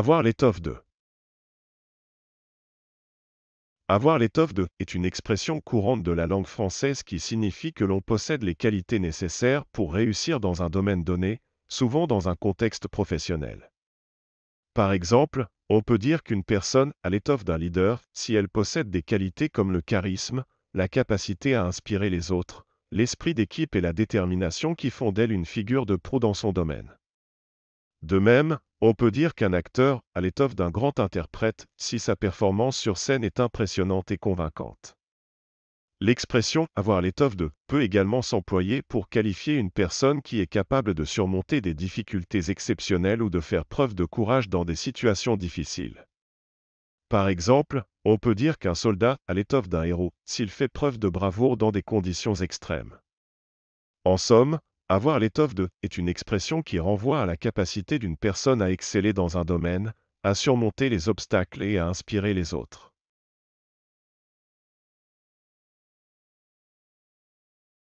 Avoir l'étoffe de. Avoir l'étoffe de est une expression courante de la langue française qui signifie que l'on possède les qualités nécessaires pour réussir dans un domaine donné, souvent dans un contexte professionnel. Par exemple, on peut dire qu'une personne a l'étoffe d'un leader si elle possède des qualités comme le charisme, la capacité à inspirer les autres, l'esprit d'équipe et la détermination qui font d'elle une figure de proue dans son domaine. De même, on peut dire qu'un acteur a l'étoffe d'un grand interprète si sa performance sur scène est impressionnante et convaincante. L'expression avoir l'étoffe de peut également s'employer pour qualifier une personne qui est capable de surmonter des difficultés exceptionnelles ou de faire preuve de courage dans des situations difficiles. Par exemple, on peut dire qu'un soldat a l'étoffe d'un héros s'il fait preuve de bravoure dans des conditions extrêmes. En somme, avoir l'étoffe de est une expression qui renvoie à la capacité d'une personne à exceller dans un domaine, à surmonter les obstacles et à inspirer les autres.